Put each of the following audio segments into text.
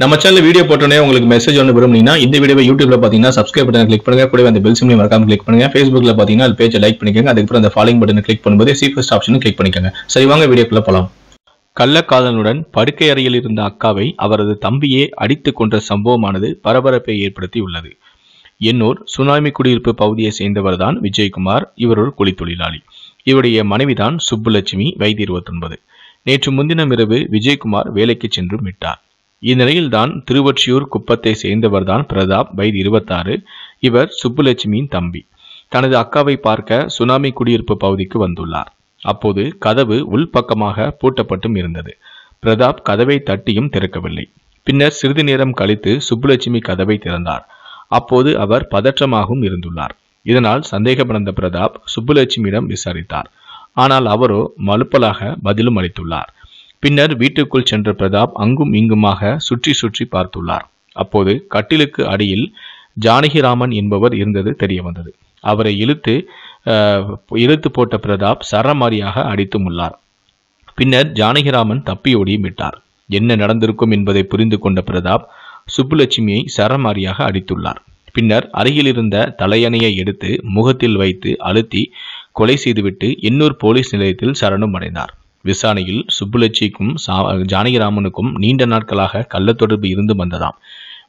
நம்ம channel video போட்டோன்னே உங்களுக்கு மெசேஜ் ஒன்று விரும்புனீங்கன்னா இந்த வீடியோ யூடியூப்ல பார்த்தீங்கன்னா சப்ஸ்கிரைப் பட்டன் கிளிக் பண்ணுங்க கூட அந்த பெல் சிம்லையும் மறக்காம கிளிக் பண்ணுங்க ஃபேஸ்புக்ல பார்த்தீங்கன்னா அது பேஜை லைக் பண்ணிக்கோங்க அதுக்கப்புறம் அந்த ஃபாலோயிங் பட்டன் கிளிக் பண்ணும்போது சி ஃபர்ஸ்ட் ஆப்ஷனும் கிளிக் பண்ணிக்கோங்க சரி வாங்க வீடியோக்குள்ள போகலாம் கள்ளக்காதலுடன் படுக்கை அறையில் இருந்த அக்காவை அவரது தம்பியே அடித்து கொன்ற சம்பவமானது பரபரப்பை ஏற்படுத்தி உள்ளது என்னோர் சுனாமி குடியிருப்பு பகுதியை சேர்ந்தவர் தான் விஜயகுமார் இவர் ஒரு குழி தொழிலாளி இவருடைய மனைவிதான் சுப்புலட்சுமி வயது இருபத்தொன்பது நேற்று முன்தினம் இரவு விஜயகுமார் வேலைக்கு சென்று விட்டார் இந்நிலையில்தான் திருவொற்றியூர் குப்பத்தை சேர்ந்தவர்தான் பிரதாப் வயது இருபத்தாறு இவர் சுப்புலட்சுமியின் தம்பி தனது அக்காவை பார்க்க சுனாமி குடியிருப்பு பகுதிக்கு வந்துள்ளார் அப்போது கதவு உள்பக்கமாக பூட்டப்பட்டும் இருந்தது பிரதாப் கதவை தட்டியும் திறக்கவில்லை பின்னர் சிறிது நேரம் கழித்து சுப்புலட்சுமி கதவை திறந்தார் அப்போது அவர் பதற்றமாகவும் இருந்துள்ளார் இதனால் சந்தேகமடைந்த பிரதாப் சுப்புலட்சுமியிடம் விசாரித்தார் ஆனால் அவரோ மலுப்பலாக பதிலும் அளித்துள்ளார் பின்னர் வீட்டுக்குள் சென்ற பிரதாப் அங்கும் இங்குமாக சுற்றி சுற்றி பார்த்துள்ளார் அப்போது கட்டிலுக்கு அடியில் ஜானகிராமன் என்பவர் இருந்தது தெரிய வந்தது அவரை இழுத்து இழுத்து போட்ட பிரதாப் சரமாரியாக அடித்து உள்ளார் பின்னர் ஜானகிராமன் தப்பியோடியும் விட்டார் என்ன நடந்திருக்கும் என்பதை புரிந்து கொண்ட பிரதாப் சுப்புலட்சுமியை சரமாரியாக அடித்துள்ளார் பின்னர் அருகிலிருந்த தலையணையை எடுத்து முகத்தில் வைத்து அழுத்தி கொலை செய்துவிட்டு இன்னொரு போலீஸ் நிலையத்தில் சரணம் அடைந்தார் விசாரணையில் சுப்புலட்சிக்கும் ஜானகிராமனுக்கும் நீண்ட நாட்களாக தொடர்பு இருந்து வந்ததாம்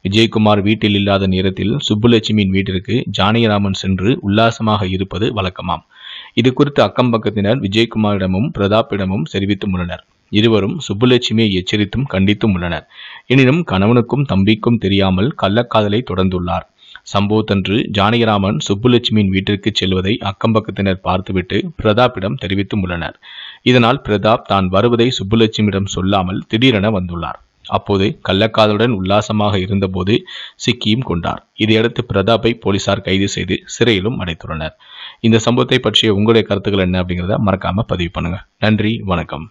விஜயகுமார் வீட்டில் இல்லாத நேரத்தில் சுப்புலட்சுமியின் வீட்டிற்கு ஜானகிராமன் சென்று உல்லாசமாக இருப்பது வழக்கமாம் இது குறித்து அக்கம் பக்கத்தினர் விஜயகுமாரிடமும் பிரதாப்பிடமும் தெரிவித்தும் உள்ளனர் இருவரும் சுப்புலட்சுமியை எச்சரித்தும் கண்டித்தும் உள்ளனர் எனினும் கணவனுக்கும் தம்பிக்கும் தெரியாமல் கள்ளக்காதலை தொடர்ந்துள்ளார் சம்பவத்தன்று ஜானகிராமன் சுப்புலட்சுமியின் வீட்டிற்கு செல்வதை அக்கம்பக்கத்தினர் பார்த்துவிட்டு பிரதாப்பிடம் தெரிவித்தும் உள்ளனர் இதனால் பிரதாப் தான் வருவதை சுப்புலட்சுமியிடம் சொல்லாமல் திடீரென வந்துள்ளார் அப்போது கள்ளக்காதலுடன் உல்லாசமாக இருந்தபோது சிக்கியும் கொண்டார் இதையடுத்து பிரதாப்பை போலீசார் கைது செய்து சிறையிலும் அடைத்துள்ளனர் இந்த சம்பவத்தை பற்றிய உங்களுடைய கருத்துக்கள் என்ன அப்படிங்கிறத மறக்காம பதிவு பண்ணுங்க நன்றி வணக்கம்